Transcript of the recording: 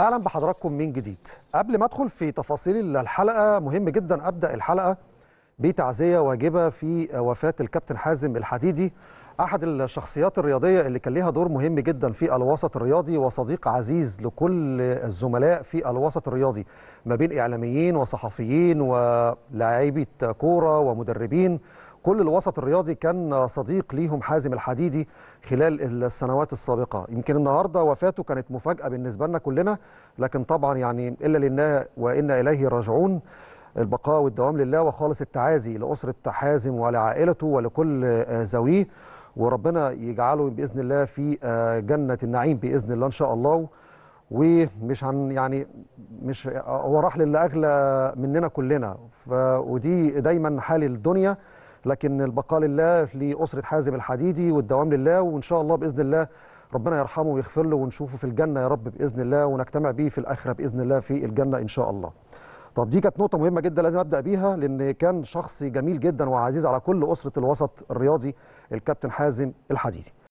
اهلا بحضراتكم من جديد قبل ما ادخل في تفاصيل الحلقه مهم جدا ابدا الحلقه بتعزيه واجبه في وفاه الكابتن حازم الحديدي احد الشخصيات الرياضيه اللي كان ليها دور مهم جدا في الوسط الرياضي وصديق عزيز لكل الزملاء في الوسط الرياضي ما بين اعلاميين وصحفيين ولاعيبه كوره ومدربين كل الوسط الرياضي كان صديق ليهم حازم الحديدي خلال السنوات السابقه يمكن النهارده وفاته كانت مفاجاه بالنسبه لنا كلنا لكن طبعا يعني الا لله وانا اليه راجعون البقاء والدوام لله وخالص التعازي لاسره حازم ولعائلته ولكل ذويه وربنا يجعله باذن الله في جنه النعيم باذن الله ان شاء الله ومش هن يعني مش هو راح للي اغلى مننا كلنا ف ودي دايما حال الدنيا لكن البقاء لله لأسرة حازم الحديدي والدوام لله وإن شاء الله بإذن الله ربنا يرحمه ويغفر له ونشوفه في الجنة يا رب بإذن الله ونجتمع به في الآخرة بإذن الله في الجنة إن شاء الله طب دي كانت نقطة مهمة جدا لازم أبدأ بيها لأن كان شخص جميل جدا وعزيز على كل أسرة الوسط الرياضي الكابتن حازم الحديدي